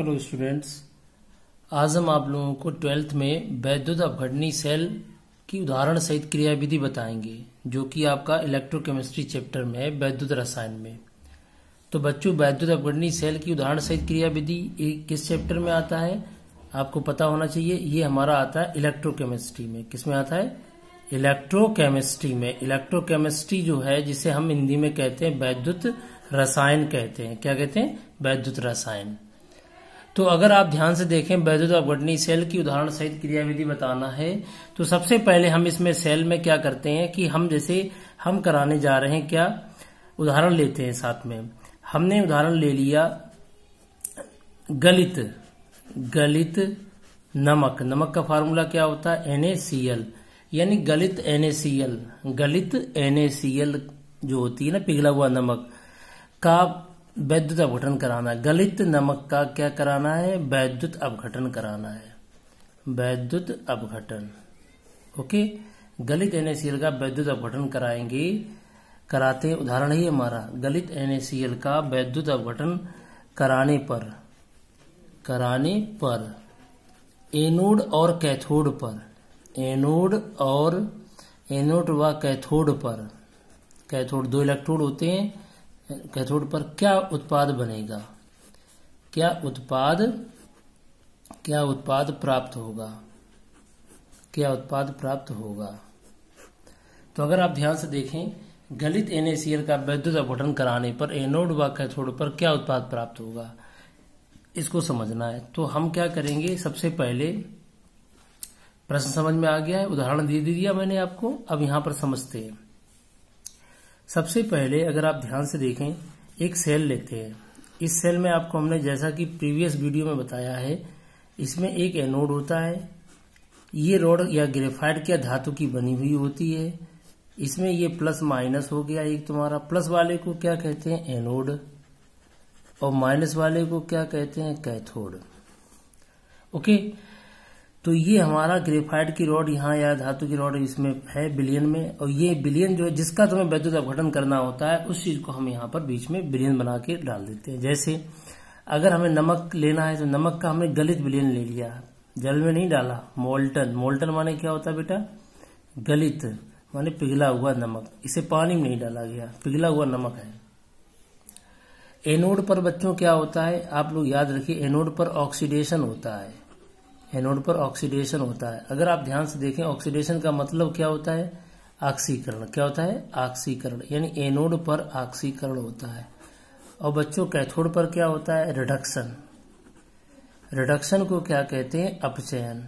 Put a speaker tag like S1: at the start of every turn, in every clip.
S1: hello students आज हम आप लोगों को ट्वेल्थ में वैद्युत अपघटनी सेल की उदाहरण सहित क्रियाविधि बताएंगे जो कि आपका इलेक्ट्रोकेमिस्ट्री चैप्टर में है वैद्युत रसायन में तो बच्चों वैद्युत अपघटनी सेल की उदाहरण सहित क्रियाविधि किस चैप्टर में आता है आपको पता होना चाहिए ये हमारा आता है इलेक्ट्रोकेमिस्ट्री में किसमें आता है इलेक्ट्रोकेमिस्ट्री में इलेक्ट्रोकेमिस्ट्री जो है जिसे हम हिंदी में कहते हैं वैद्युत रसायन कहते हैं क्या कहते हैं वैद्युत रसायन तो अगर आप ध्यान से देखें वैद्युत अपघटनी सेल की उदाहरण सहित क्रियाविधि बताना है तो सबसे पहले हम इसमें सेल में क्या करते हैं कि हम जैसे हम कराने जा रहे हैं क्या उदाहरण लेते हैं साथ में हमने उदाहरण ले लिया गलित गलित नमक नमक का फार्मूला क्या होता है एनएसीएल यानी गलित एनएसीएल गलित एनएसीएल जो होती है ना पिघला हुआ नमक का वैद्युत अवघटन कराना है गलित नमक का क्या कराना है वैद्युत अवघटन कराना है वैद्युत अवघटन ओके गलित एनएसीएल का वैद्युत अवघटन कराएंगे कराते उदाहरण ही हमारा गलित एनएसीएल का वैद्युत अवघटन कराने पर कराने पर एनोड और कैथोड पर एनोड और एनोड व कैथोड पर कैथोड दो इलेक्ट्रोड होते हैं कैथोड पर क्या उत्पाद बनेगा क्या उत्पाद क्या उत्पाद प्राप्त होगा क्या उत्पाद प्राप्त होगा तो अगर आप ध्यान से देखें गलित एनएसीएल का वैद्युत अपघटन कराने पर एनोड व कैथोड पर क्या उत्पाद प्राप्त होगा इसको समझना है तो हम क्या करेंगे सबसे पहले प्रश्न समझ में आ गया है उदाहरण दे दिया मैंने आपको अब यहां पर समझते हैं सबसे पहले अगर आप ध्यान से देखें एक सेल लेते हैं इस सेल में आपको हमने जैसा कि प्रीवियस वीडियो में बताया है इसमें एक एनोड होता है ये रोड या ग्रेफाइड या धातु की बनी हुई होती है इसमें ये प्लस माइनस हो गया एक तुम्हारा प्लस वाले को क्या कहते हैं एनोड और माइनस वाले को क्या कहते हैं कैथोड ओके तो ये हमारा ग्रेफाइट की रॉड यहाँ या धातु की रॉड इसमें है बिलियन में और ये बिलियन जो है जिसका तुम्हें वैद्युत अपघटन करना होता है उस चीज को हम यहाँ पर बीच में बिलियन बना के डाल देते हैं जैसे अगर हमें नमक लेना है तो नमक का हमने गलित बिलियन ले लिया जल में नहीं डाला मोल्टन मोल्टन माने क्या होता है बेटा गलित माने पिघला हुआ नमक इसे पानी में नहीं डाला गया पिघला हुआ नमक है एनोड पर बच्चों क्या होता है आप लोग याद रखिए एनोड पर ऑक्सीडेशन होता है एनोड पर ऑक्सीडेशन होता है अगर आप ध्यान से देखें ऑक्सीडेशन का मतलब क्या होता है ऑक्सीकरण क्या होता है ऑक्सीकरण यानी एनोड पर ऑक्सीकरण होता है और बच्चों कैथोड पर क्या होता है रिडक्शन रिडक्शन को क्या कहते हैं अपचयन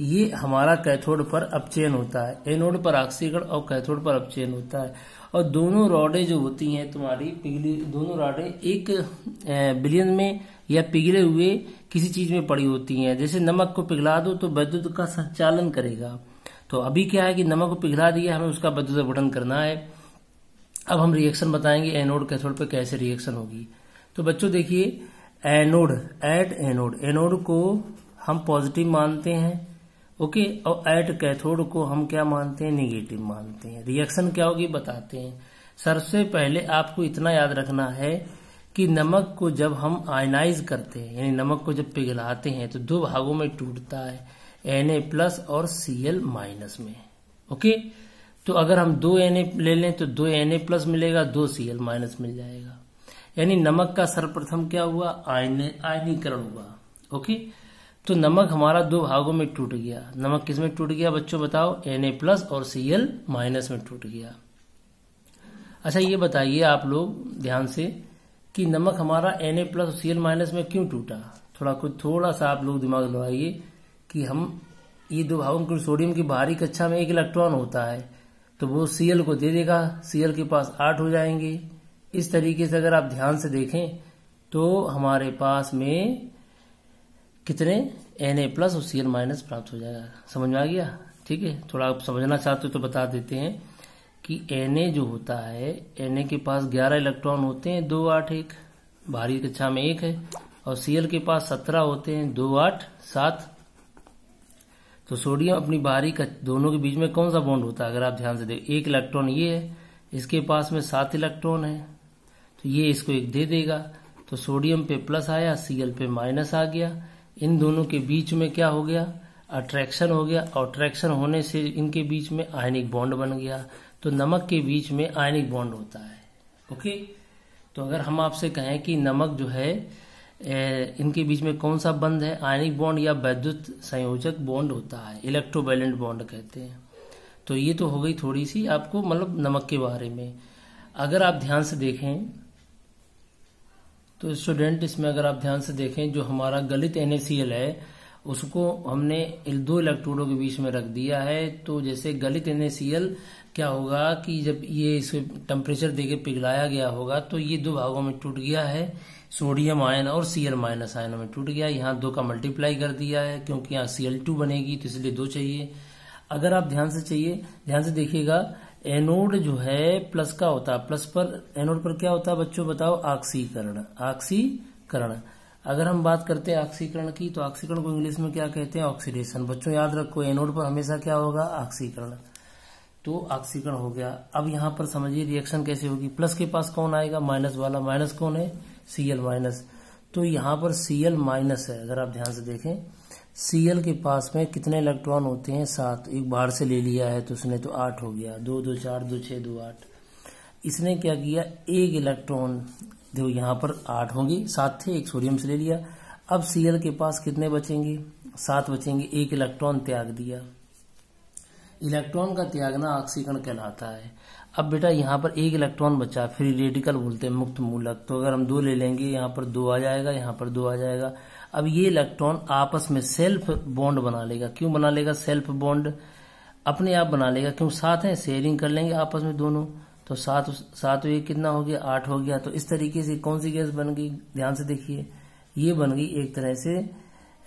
S1: ये हमारा कैथोड पर अपचयन होता है एनोड पर ऑक्सीकरण और कैथोड पर अपचयन होता है और दोनों रॉडे जो होती हैं तुम्हारी पिघली दोनों रॉडे एक बिलियन में या पिघले हुए किसी चीज में पड़ी होती हैं जैसे नमक को पिघला दो तो वैद्युत का संचालन करेगा तो अभी क्या है कि नमक को पिघला दिया हमें उसका वैद्युत अपघटन करना है अब हम रिएक्शन बताएंगे एनोड कैथोड पर कैसे रिएक्शन होगी तो बच्चों देखिए एनोड एट एनोड एनोड को हम पॉजिटिव मानते हैं ओके और एट कैथोड को हम क्या मानते हैं निगेटिव मानते हैं रिएक्शन क्या होगी बताते हैं सबसे पहले आपको इतना याद रखना है कि नमक को जब हम आयनाइज करते हैं यानी नमक को जब पिघलाते हैं तो दो भागों में टूटता है एन ए प्लस और सी माइनस में ओके तो अगर हम दो एन ले लें तो दो एन प्लस मिलेगा दो सी माइनस मिल जाएगा यानी नमक का सर्वप्रथम क्या हुआ आयनीकरण हुआ ओके तो नमक हमारा दो भागों में टूट गया नमक किस में टूट गया बच्चों बताओ एन प्लस और सी एल माइनस में टूट गया अच्छा ये बताइए आप लोग ध्यान से कि नमक हमारा एन प्लस और सी एल माइनस में क्यों टूटा थोड़ा कुछ थोड़ा सा आप लोग दिमाग लगाइए कि हम ये दो भागों में सोडियम की बाहरी कक्षा में एक इलेक्ट्रॉन होता है तो वो सी को दे देगा सी के पास आठ हो जाएंगे इस तरीके से अगर आप ध्यान से देखें तो हमारे पास में कितने एन ए प्लस और सी एल माइनस प्राप्त हो जाएगा समझ में आ गया ठीक है थोड़ा आप समझना चाहते हो तो बता देते हैं कि एन ए जो होता है एन ए के पास ग्यारह इलेक्ट्रॉन होते हैं दो आठ एक भारी कक्षा में एक है और सी एल के पास सत्रह होते हैं दो आठ सात तो सोडियम अपनी बाहरी दोनों के बीच में कौन सा बॉन्ड होता है अगर आप ध्यान से देखो एक इलेक्ट्रॉन ये है इसके पास में सात इलेक्ट्रॉन है तो ये इसको एक दे देगा तो सोडियम पे प्लस आया सीएल पे माइनस आ गया इन दोनों के बीच में क्या हो गया अट्रैक्शन हो गया और अट्रैक्शन होने से इनके बीच में आयनिक बॉन्ड बन गया तो नमक के बीच में आयनिक बॉन्ड होता है ओके तो अगर हम आपसे कहें कि नमक जो है ए, इनके बीच में कौन सा बंध है आयनिक बॉन्ड या वैद्युत संयोजक बॉन्ड होता है इलेक्ट्रोबैलेंट बॉन्ड कहते हैं तो ये तो हो गई थोड़ी सी आपको मतलब नमक के बारे में अगर आप ध्यान से देखें तो स्टूडेंट इसमें अगर आप ध्यान से देखें जो हमारा गलित एनएसीएल है उसको हमने दो इलेक्ट्रोडों के बीच में रख दिया है तो जैसे गलित एनएसीएल क्या होगा कि जब ये इसे टेम्परेचर देके पिघलाया गया होगा तो ये दो भागों में टूट गया है सोडियम आयन और सीएल माइनस आयन में टूट गया यहाँ दो का मल्टीप्लाई कर दिया है क्योंकि यहाँ सीएल टू बनेगी तो इसलिए दो चाहिए अगर आप ध्यान से चाहिए ध्यान से देखिएगा एनोड जो है प्लस का होता है प्लस पर एनोड पर क्या होता है बच्चों बताओ ऑक्सीकरण ऑक्सीकरण अगर हम बात करते हैं ऑक्सीकरण की तो ऑक्सीकरण को इंग्लिश में क्या कहते हैं ऑक्सीडेशन बच्चों याद रखो एनोड पर हमेशा क्या होगा ऑक्सीकरण तो ऑक्सीकरण हो गया अब यहां पर समझिए रिएक्शन कैसे होगी प्लस के पास कौन आएगा माइनस वाला माइनस कौन है सीएल माइनस तो यहां पर सीएल माइनस है अगर आप ध्यान से देखें सीएल के पास में कितने इलेक्ट्रॉन होते हैं सात एक बाहर से ले लिया है तो उसने तो आठ हो गया दो दो चार दो छः दो आठ इसने क्या किया एक इलेक्ट्रॉन देखो यहाँ पर आठ होंगे सात थे एक सोडियम से ले लिया अब सीएल के पास कितने बचेंगे सात बचेंगे एक इलेक्ट्रॉन त्याग दिया इलेक्ट्रॉन का त्यागना ऑक्सीकरण कहलाता है अब बेटा यहाँ पर एक इलेक्ट्रॉन बचा फ्री रेडिकल बोलते हैं मुक्त मूलक तो अगर हम दो ले लेंगे यहाँ पर दो आ जाएगा यहाँ पर दो आ जाएगा अब ये इलेक्ट्रॉन आपस में सेल्फ बॉन्ड बना लेगा क्यों बना लेगा सेल्फ बॉन्ड अपने आप बना लेगा क्यों साथ हैं शेयरिंग कर लेंगे आपस में दोनों तो सात सात एक कितना हो गया आठ हो गया तो इस तरीके से कौन सी गैस बन गई ध्यान से देखिए ये बन गई एक तरह से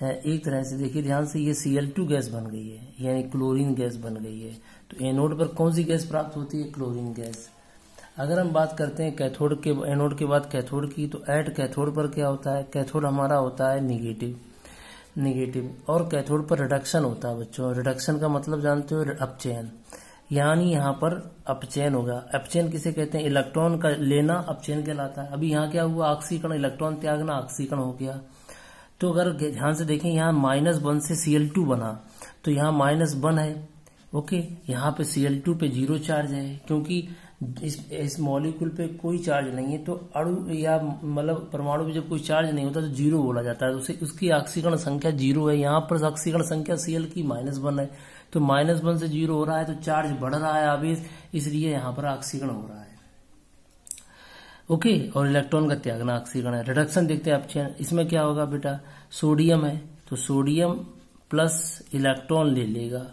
S1: है एक तरह से देखिए ध्यान से ये सी टू गैस बन गई है यानी क्लोरीन गैस बन गई है तो एनोड पर कौन सी गैस प्राप्त होती है क्लोरीन गैस अगर हम बात करते हैं कैथोड के एनोड के बाद कैथोड की तो एट कैथोड पर क्या होता है कैथोड हमारा होता है निगेटिव निगेटिव और कैथोड पर रिडक्शन होता है बच्चों रिडक्शन का मतलब जानते हो अपचैन यानी यहाँ पर अपचैन होगा अपचैन किसे कहते हैं इलेक्ट्रॉन का लेना अपचैन कहलाता है अभी यहाँ क्या हुआ ऑक्सीकरण इलेक्ट्रॉन त्यागना ऑक्सीकरण हो गया तो अगर ध्यान से देखें यहाँ माइनस वन से सीएल टू बना तो यहाँ माइनस वन है ओके यहाँ पे सीएल टू पे जीरो चार्ज है क्योंकि इस इस मॉलिक्यूल पे कोई चार्ज नहीं है तो अणु या मतलब परमाणु पे जब कोई चार्ज नहीं होता तो जीरो बोला जाता है तो उसे उसकी ऑक्सीकरण संख्या जीरो है यहाँ पर ऑक्सीकरण संख्या सीएल की माइनस वन है तो माइनस वन से जीरो हो रहा है तो चार्ज बढ़ रहा है आवेश इसलिए यहाँ पर ऑक्सीकरण हो रहा है ओके और इलेक्ट्रॉन का त्यागना ऑक्सीकरण है रिडक्शन देखते हैं आप इसमें क्या होगा बेटा सोडियम है तो सोडियम प्लस इलेक्ट्रॉन ले लेगा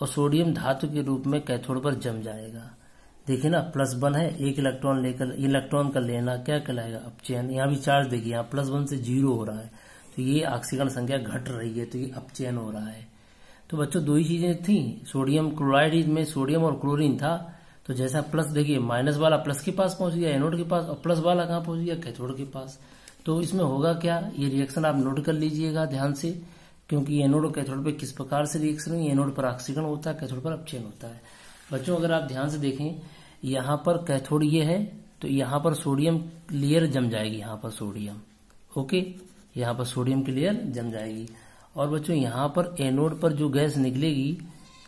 S1: और सोडियम धातु के रूप में कैथोड पर जम जाएगा देखिए ना प्लस वन है एक इलेक्ट्रॉन लेकर इलेक्ट्रॉन का लेना क्या कहलाएगा चैन यहाँ भी चार्ज देखिए यहाँ प्लस वन से जीरो हो रहा है तो ये ऑक्सीकरण संख्या घट रही है तो ये अपचैन हो रहा है तो बच्चों दो ही चीजें थी सोडियम क्लोराइड में सोडियम और क्लोरिन था तो जैसा प्लस देखिए माइनस वाला प्लस के पास पहुंच गया एनोड के पास और प्लस वाला कहाँ पहुंच गया कैथोड के पास तो इसमें होगा क्या ये रिएक्शन आप नोट कर लीजिएगा ध्यान से क्योंकि एनोड और कैथोड पे किस प्रकार से रिएक्शन हुई एनोड पर ऑक्सीकरण होता है कैथोड पर अपचयन होता है बच्चों अगर आप ध्यान से देखें यहां पर कैथोड ये है तो यहां पर सोडियम लेयर जम जाएगी यहाँ पर सोडियम ओके यहाँ पर सोडियम की लेयर जम जाएगी और बच्चों यहां पर एनोड पर जो गैस निकलेगी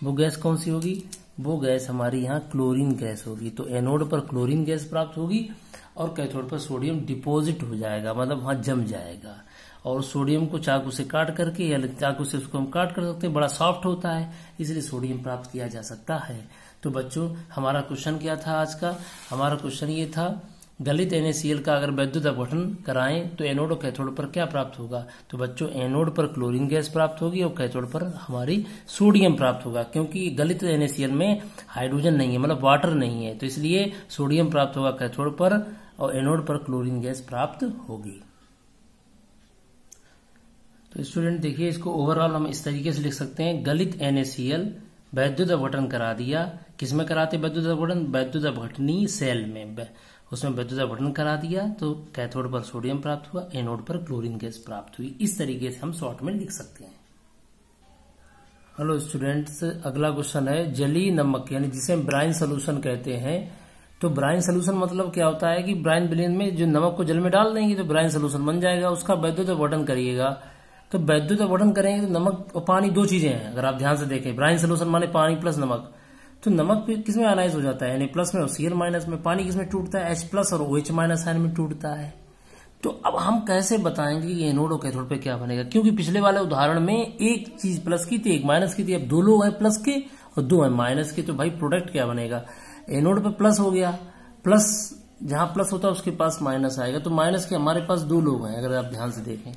S1: वो गैस कौन सी होगी वो गैस हमारे यहाँ क्लोरीन गैस होगी तो एनोड पर क्लोरीन गैस प्राप्त होगी और कैथोड पर सोडियम डिपोजिट हो जाएगा मतलब वहां जम जाएगा और सोडियम को चाकू से काट करके या चाकू से उसको हम काट कर सकते हैं बड़ा सॉफ्ट होता है इसलिए सोडियम प्राप्त किया जा सकता है तो बच्चों हमारा क्वेश्चन क्या था आज का हमारा क्वेश्चन ये था गलित एन का अगर वैद्युत अपघटन कराएं तो एनोड और कैथोड पर क्या प्राप्त होगा तो बच्चों एनोड पर क्लोरीन गैस प्राप्त होगी और कैथोड पर हमारी सोडियम प्राप्त होगा क्योंकि गलित एन में हाइड्रोजन नहीं है मतलब वाटर नहीं है तो इसलिए सोडियम प्राप्त होगा कैथोड पर और एनोड पर क्लोरीन गैस प्राप्त होगी तो स्टूडेंट देखिए इसको ओवरऑल हम इस तरीके से लिख सकते हैं गलित एनएसीएल वैद्युत अपघटन करा दिया किसमें कराते वैद्युत अपघटन वैद्युत अपघटनी सेल में उसमें विद्युत अपघटन करा दिया तो कैथोड पर सोडियम प्राप्त हुआ एनोड पर क्लोरीन गैस प्राप्त हुई इस तरीके से हम शॉर्ट में लिख सकते हैं हेलो स्टूडेंट्स अगला क्वेश्चन है जली नमक यानी जिसे ब्राइन सोल्यूशन कहते हैं तो ब्राइन सोल्यूशन मतलब क्या होता है कि ब्राइन बिलियन में जो नमक को जल में डाल देंगे तो ब्राइन सोल्यूशन बन जाएगा उसका वैद्युत अपघटन करिएगा तो वैद्युत अपघटन करेंगे तो नमक और पानी दो चीजें हैं अगर आप ध्यान से देखें ब्राइन सोल्यूशन माने पानी प्लस नमक तो नमक किस में आनाइज हो जाता है यानी प्लस में और सीएल माइनस में पानी किस में टूटता है एच प्लस और ओ एच माइनस आयन में टूटता है तो अब हम कैसे बताएंगे कि एनोड और कैथोड पे क्या बनेगा क्योंकि पिछले वाले उदाहरण में एक चीज प्लस की थी एक माइनस की थी अब दो लोग हैं प्लस के और दो हैं माइनस के तो भाई प्रोडक्ट क्या बनेगा एनोड पे प्लस हो गया प्लस जहां प्लस होता है उसके पास माइनस आएगा तो माइनस के हमारे पास दो लोग हैं अगर आप ध्यान से देखें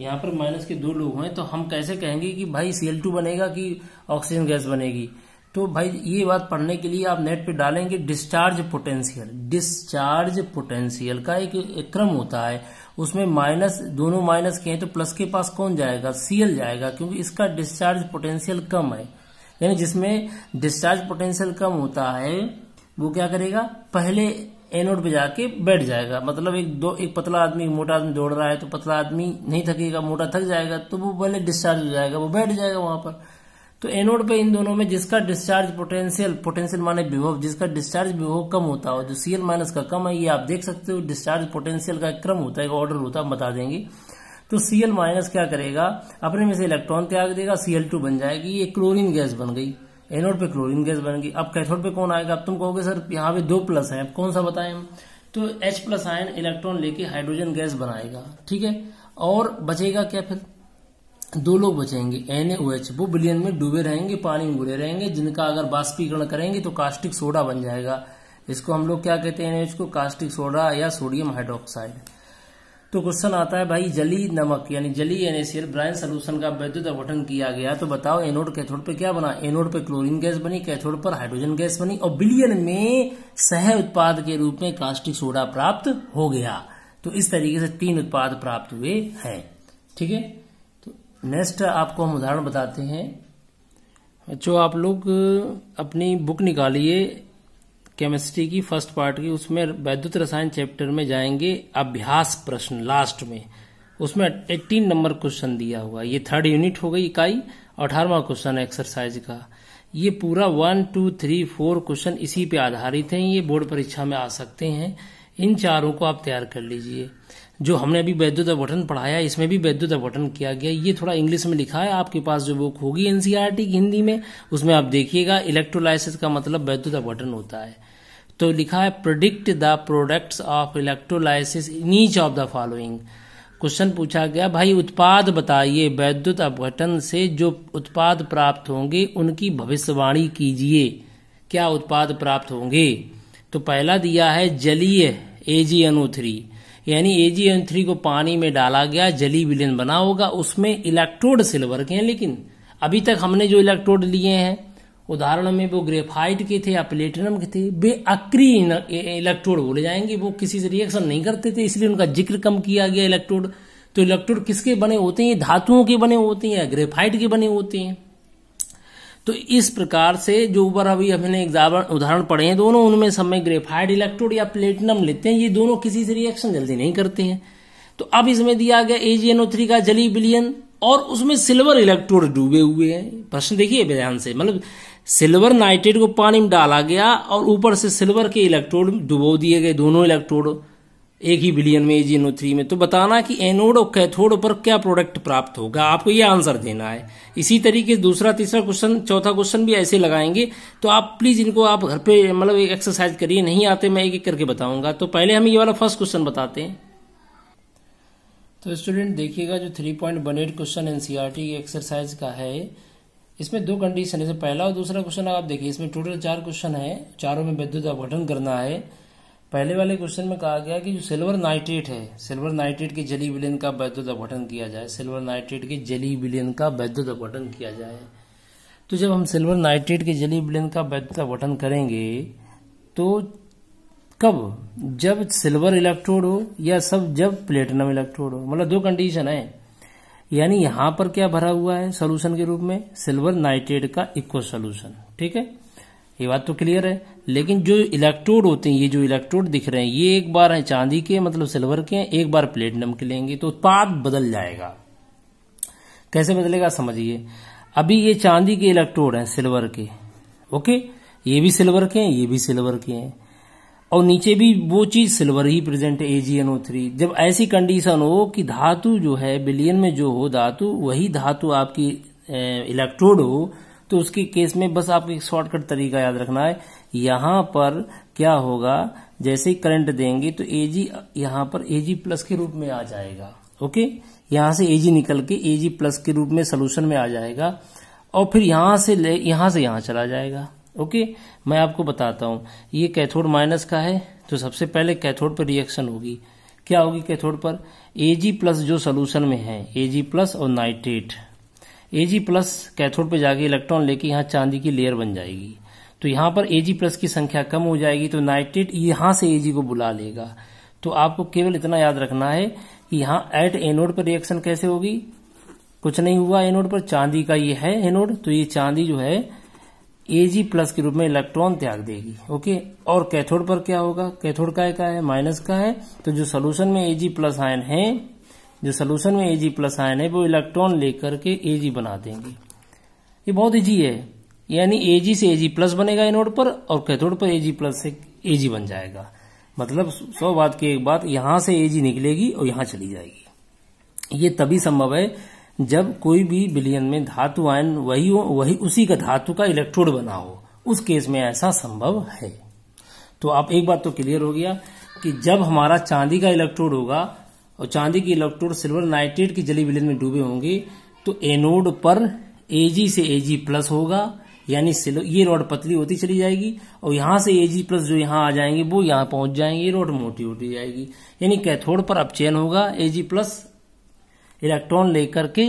S1: यहां पर माइनस के दो लोग हैं तो हम कैसे कहेंगे कि भाई सीएल टू बनेगा कि ऑक्सीजन गैस बनेगी तो भाई ये बात पढ़ने के लिए आप नेट पे डालेंगे डिस्चार्ज पोटेंशियल डिस्चार्ज पोटेंशियल का एक, क्रम होता है उसमें माइनस दोनों माइनस के हैं तो प्लस के पास कौन जाएगा सीएल जाएगा क्योंकि इसका डिस्चार्ज पोटेंशियल कम है यानी जिसमें डिस्चार्ज पोटेंशियल कम होता है वो क्या करेगा पहले एनोड पे जाके बैठ जाएगा मतलब एक दो एक पतला आदमी मोटा आदमी दौड़ रहा है तो पतला आदमी नहीं थकेगा मोटा थक जाएगा तो वो पहले डिस्चार्ज हो जाएगा वो बैठ जाएगा वहां पर तो एनोड पे इन दोनों में जिसका डिस्चार्ज पोटेंशियल पोटेंशियल माने विभव जिसका डिस्चार्ज विभव कम होता हो जो सीएल माइनस का कम है ये आप देख सकते हो डिस्चार्ज पोटेंशियल का क्रम होता है ऑर्डर होता है बता देंगे तो सीएल माइनस क्या करेगा अपने में से इलेक्ट्रॉन त्याग देगा सीएल टू बन जाएगी ये क्लोरीन गैस बन गई एनोड पे क्लोरीन गैस बन गई अब कैथोड पे कौन आएगा अब तुम कहोगे सर यहाँ पे दो प्लस है अब कौन सा बताए हम तो एच प्लस आयन इलेक्ट्रॉन लेके हाइड्रोजन गैस बनाएगा ठीक है और बचेगा क्या फिर दो लोग बचेंगे एन वो बिलियन में डूबे रहेंगे पानी में घुले रहेंगे जिनका अगर बाष्पीकरण करेंगे तो कास्टिक सोडा बन जाएगा इसको हम लोग क्या कहते हैं एनएच को कास्टिक सोडा या सोडियम हाइड्रोक्साइड तो क्वेश्चन आता है भाई जली नमक यानी जली एनएसीएल ब्राइन सोल्यूशन का वैद्युत अवगठन किया गया तो बताओ एनोड कैथोड पे क्या बना एनोड पे क्लोरीन गैस बनी कैथोड पर हाइड्रोजन गैस बनी और बिलियन में सह उत्पाद के रूप में कास्टिक सोडा प्राप्त हो गया तो इस तरीके से तीन उत्पाद प्राप्त हुए हैं ठीक है नेक्स्ट आपको हम उदाहरण बताते हैं जो आप लोग अपनी बुक निकालिए केमिस्ट्री की फर्स्ट पार्ट की उसमें वैद्युत रसायन चैप्टर में जाएंगे अभ्यास प्रश्न लास्ट में उसमें 18 नंबर क्वेश्चन दिया हुआ ये थर्ड यूनिट हो गई इकाई अठारवा क्वेश्चन है एक्सरसाइज का ये पूरा one two three four question इसी पे आधारित हैं ये बोर्ड परीक्षा में आ सकते हैं इन चारों को आप तैयार कर लीजिए जो हमने अभी वैद्युत अवगठन पढ़ाया इसमें भी वैद्युत अवगठन किया गया ये थोड़ा इंग्लिश में लिखा है आपके पास जो बुक होगी एनसीईआरटी e की हिंदी में उसमें आप देखिएगा इलेक्ट्रोलाइसिस का मतलब वैद्युत अवगठन होता है तो लिखा है predict the products of electrolysis in each of the following question पूछा गया भाई उत्पाद बताइए वैद्युत अपघटन से जो उत्पाद प्राप्त होंगे उनकी भविष्यवाणी कीजिए क्या उत्पाद प्राप्त होंगे तो पहला दिया है जलीय एजीएनओ थ्री यानी एन थ्री को पानी में डाला गया जली विलियन बना होगा उसमें इलेक्ट्रोड सिल्वर के हैं लेकिन अभी तक हमने जो इलेक्ट्रोड लिए हैं उदाहरण में वो ग्रेफाइट के थे या प्लेटिनम के थे वे अक्री इलेक्ट्रोड बोले जाएंगे वो किसी से रिएक्शन नहीं करते थे इसलिए उनका जिक्र कम किया गया इलेक्ट्रोड तो इलेक्ट्रोड किसके बने होते हैं धातुओं के बने होते हैं या ग्रेफाइट के बने होते हैं तो इस प्रकार से जो ऊपर अभी हमने उदाहरण पढ़े हैं दोनों उनमें सब में ग्रेफाइड इलेक्ट्रोड या प्लेटिनम लेते हैं ये दोनों किसी से रिएक्शन जल्दी नहीं करते हैं तो अब इसमें दिया गया एजीएनओ थ्री का जली बिलियन और उसमें सिल्वर इलेक्ट्रोड डूबे हुए हैं प्रश्न देखिए ध्यान से मतलब सिल्वर नाइट्रेट को पानी में डाला गया और ऊपर से सिल्वर के इलेक्ट्रोड डुबो दिए गए दोनों इलेक्ट्रोड एक ही बिलियन में एजीएनओ थ्री में तो बताना कि एनोड और कैथोड पर क्या प्रोडक्ट प्राप्त होगा आपको ये आंसर देना है इसी तरीके दूसरा तीसरा क्वेश्चन चौथा क्वेश्चन भी ऐसे लगाएंगे तो आप प्लीज इनको आप घर पे मतलब एक एक्सरसाइज करिए नहीं आते मैं एक एक करके बताऊंगा तो पहले हम ये वाला फर्स्ट क्वेश्चन बताते हैं तो स्टूडेंट देखिएगा जो three point one eight question NCERT की एक्सरसाइज का है इसमें दो कंडीशन है पहला और दूसरा क्वेश्चन आप देखिए इसमें टोटल चार क्वेश्चन है चारों में विद्युत अवघटन करना है पहले वाले क्वेश्चन में कहा गया कि जो सिल्वर नाइट्रेट है सिल्वर नाइट्रेट के जली विलियन का वैद्युत अपघटन किया जाए सिल्वर नाइट्रेट के जली विलियन का वैद्युत अपघटन किया जाए तो जब हम सिल्वर नाइट्रेट के जली विलियन का वैद्युत अपघटन करेंगे तो कब जब सिल्वर इलेक्ट्रोड हो या सब जब प्लेटिनम इलेक्ट्रोड हो मतलब दो कंडीशन है यानी यहां पर क्या भरा हुआ है सोल्यूशन के रूप में सिल्वर नाइट्रेट का इक्व सोल्यूशन ठीक है ये बात तो क्लियर है लेकिन जो इलेक्ट्रोड होते हैं ये जो इलेक्ट्रोड दिख रहे हैं ये एक बार है चांदी के मतलब सिल्वर के एक बार प्लेटिनम के लेंगे तो उत्पाद बदल जाएगा कैसे बदलेगा समझिए अभी ये चांदी के इलेक्ट्रोड हैं सिल्वर के ओके ये भी सिल्वर के हैं ये भी सिल्वर के हैं और नीचे भी वो चीज सिल्वर ही प्रेजेंट है एजीएनओ थ्री जब ऐसी कंडीशन हो कि धातु जो है बिलियन में जो हो धातु वही धातु आपकी इलेक्ट्रोड हो तो उसकी केस में बस आपको एक शॉर्टकट तरीका याद रखना है यहां पर क्या होगा जैसे ही करंट देंगे तो एजी यहां पर एजी प्लस के रूप में आ जाएगा ओके यहां से एजी निकल के एजी प्लस के रूप में सोल्यूशन में आ जाएगा और फिर यहां से ले यहां से यहां चला जाएगा ओके मैं आपको बताता हूं ये कैथोड माइनस का है तो सबसे पहले कैथोड पर रिएक्शन होगी क्या होगी कैथोड पर एजी प्लस जो सोल्यूशन में है एजी प्लस और नाइट्रेट एजी प्लस कैथोड पे जाके इलेक्ट्रॉन लेके यहाँ चांदी की लेयर बन जाएगी तो यहां पर एजी प्लस की संख्या कम हो जाएगी तो नाइट्रेट यहां से एजी को बुला लेगा तो आपको केवल इतना याद रखना है कि यहां एट एनोड पर रिएक्शन कैसे होगी कुछ नहीं हुआ एनोड पर चांदी का ये है एनोड तो ये चांदी जो है एजी प्लस के रूप में इलेक्ट्रॉन त्याग देगी ओके और कैथोड पर क्या होगा कैथोड का है, का है माइनस का है तो जो सोल्यूशन में एजी प्लस आयन है जो सोल्यूशन में एजी प्लस आयन है वो इलेक्ट्रॉन लेकर के एजी बना देंगे ये बहुत ईजी है यानी एजी से एजी प्लस बनेगा एनोड पर और कैथोड पर एजी प्लस से एजी बन जाएगा मतलब सौ बात की एक बात यहां से एजी निकलेगी और यहां चली जाएगी ये तभी संभव है जब कोई भी बिलियन में धातु आयन वही हो वही उसी का धातु का इलेक्ट्रोड बना हो उस केस में ऐसा संभव है तो आप एक बात तो क्लियर हो गया कि जब हमारा चांदी का इलेक्ट्रोड होगा और चांदी की इलेक्ट्रोड सिल्वर नाइट्रेट की जली विलयन में डूबे होंगे तो एनोड पर एजी से एजी प्लस होगा यानी ये रोड पतली होती चली जाएगी और यहां से एजी प्लस जो यहां आ जाएंगे वो यहां पहुंच जाएंगे ये रॉड मोटी होती जाएगी यानी कैथोड पर अपचयन होगा एजी प्लस इलेक्ट्रॉन लेकर के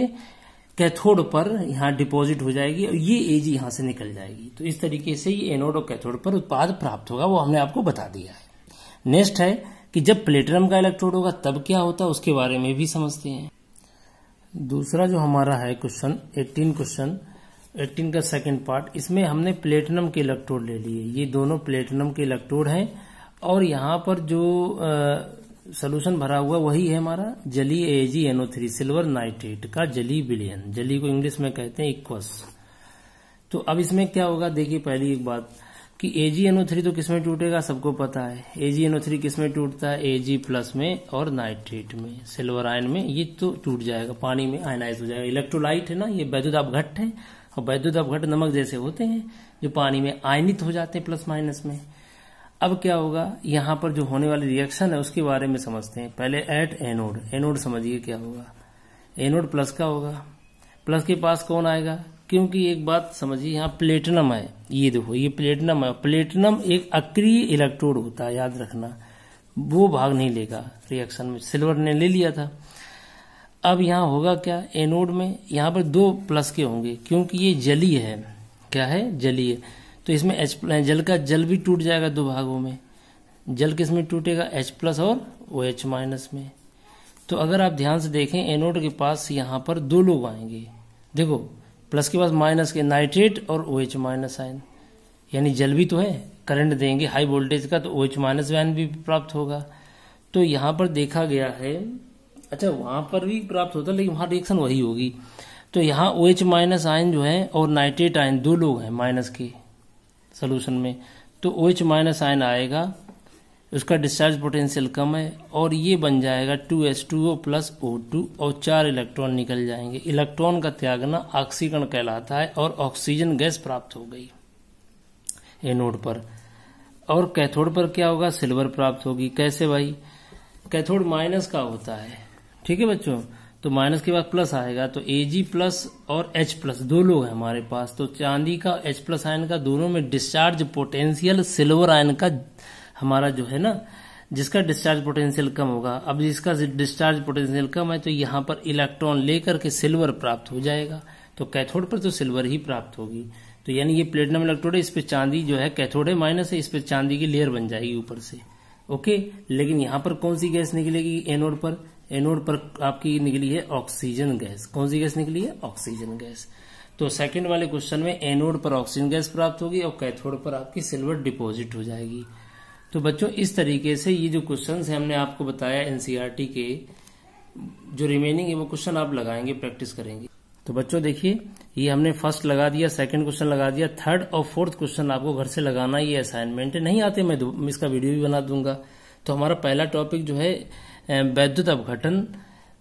S1: कैथोड पर यहां डिपॉजिट हो जाएगी और ये एजी यहां से निकल जाएगी तो इस तरीके से ये एनोड और कैथोड पर उत्पाद प्राप्त होगा वो हमने आपको बता दिया है नेक्स्ट है कि जब प्लेटिनम का इलेक्ट्रोड होगा तब क्या होता है उसके बारे में भी समझते हैं दूसरा जो हमारा है क्वेश्चन 18 क्वेश्चन 18 का सेकंड पार्ट इसमें हमने प्लेटिनम के इलेक्ट्रोड ले लिए ये दोनों प्लेटिनम के इलेक्ट्रोड हैं और यहाँ पर जो सोल्यूशन भरा हुआ वही है हमारा जली A G N O three silver nitrate का जली बिलियन जली को इंग्लिश में कहते हैं इक्वस तो अब इसमें क्या होगा देखिए पहली एक बात कि AgNO3 तो किस में टूटेगा सबको पता है AgNO3 किस में टूटता है Ag प्लस में और नाइट्रेट में सिल्वर आयन में ये तो टूट जाएगा पानी में आयनाइज हो जाएगा इलेक्ट्रोलाइट है ना ये वैद्युत अपघट है और वैद्युत अपघट नमक जैसे होते हैं जो पानी में आयनित हो जाते हैं प्लस माइनस में अब क्या होगा यहां पर जो होने वाली रिएक्शन है उसके बारे में समझते हैं पहले एट एनोड एनोड समझिए क्या होगा एनोड प्लस का होगा प्लस के पास कौन आएगा क्योंकि एक बात समझिए यहाँ प्लेटिनम है ये देखो ये प्लेटिनम है प्लेटिनम एक अक्रिय इलेक्ट्रोड होता है याद रखना वो भाग नहीं लेगा रिएक्शन में सिल्वर ने ले लिया था अब यहाँ होगा क्या एनोड में यहाँ पर दो प्लस के होंगे क्योंकि ये जलीय है क्या है जलीय तो इसमें एच जल का जल भी टूट जाएगा दो भागों में जल किस में टूटेगा एच प्लस और ओ एच माइनस में तो अगर आप ध्यान से देखें एनोड के पास यहाँ पर दो लोग आएंगे देखो प्लस के पास माइनस के नाइट्रेट और ओ एच माइनस आयन यानी जल भी तो है करंट देंगे हाई वोल्टेज का तो ओ एच माइनस आयन भी प्राप्त होगा तो यहाँ पर देखा गया है अच्छा वहां पर भी प्राप्त होता है लेकिन वहां रिएक्शन वही होगी तो यहाँ ओ एच माइनस आयन जो है और नाइट्रेट आयन दो लोग हैं माइनस के सोल्यूशन में तो ओ एच माइनस आयन आएगा उसका डिस्चार्ज पोटेंशियल कम है और ये बन जाएगा two S two O plus O two और चार इलेक्ट्रॉन निकल जाएंगे इलेक्ट्रॉन का त्यागना ऑक्सीकरण कहलाता है और ऑक्सीजन गैस प्राप्त हो गई एनोड पर और कैथोड पर क्या होगा सिल्वर प्राप्त होगी कैसे भाई कैथोड माइनस का होता है ठीक है बच्चों तो माइनस के बाद प्लस आएगा तो एजी प्लस और एच प्लस दो लोग हैं हमारे पास तो चांदी का एच प्लस आयन का दोनों में डिस्चार्ज पोटेंशियल सिल्वर आयन का हमारा जो है ना जिसका डिस्चार्ज पोटेंशियल कम होगा अब जिसका डिस्चार्ज पोटेंशियल कम है तो यहाँ पर इलेक्ट्रॉन लेकर के सिल्वर प्राप्त हो जाएगा तो कैथोड पर तो सिल्वर ही प्राप्त होगी तो यानी ये प्लेटिनम इलेक्ट्रोड है इस पर चांदी जो है कैथोड है माइनस है इस पर चांदी की लेयर बन जाएगी ऊपर से ओके लेकिन यहाँ पर कौन सी गैस निकलेगी एनोड पर एनोड पर आपकी निकली है ऑक्सीजन गैस कौन सी गैस निकली है ऑक्सीजन गैस तो सेकंड वाले क्वेश्चन में एनोड पर ऑक्सीजन गैस प्राप्त होगी और कैथोड पर आपकी सिल्वर डिपोजिट हो जाएगी तो बच्चों इस तरीके से ये जो क्वेश्चन है हमने आपको बताया एनसीईआरटी e के जो रिमेनिंग है वो क्वेश्चन आप लगाएंगे प्रैक्टिस करेंगे तो बच्चों देखिए ये हमने फर्स्ट लगा दिया सेकंड क्वेश्चन लगा दिया थर्ड और फोर्थ क्वेश्चन आपको घर से लगाना ये असाइनमेंट नहीं आते मैं इसका वीडियो भी बना दूंगा तो हमारा पहला टॉपिक जो है वैद्युत अवघटन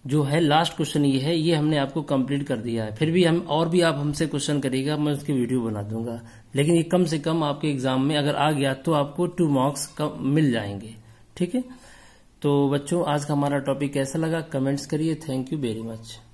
S1: जो है लास्ट क्वेश्चन ये है ये हमने आपको कंप्लीट कर दिया है फिर भी हम और भी आप हमसे क्वेश्चन करेगा मैं उसकी वीडियो बना दूंगा लेकिन ये कम से कम आपके एग्जाम में अगर आ गया तो आपको टू मार्क्स मिल जाएंगे ठीक है तो बच्चों आज का हमारा टॉपिक कैसा लगा कमेंट्स करिए थैंक यू वेरी मच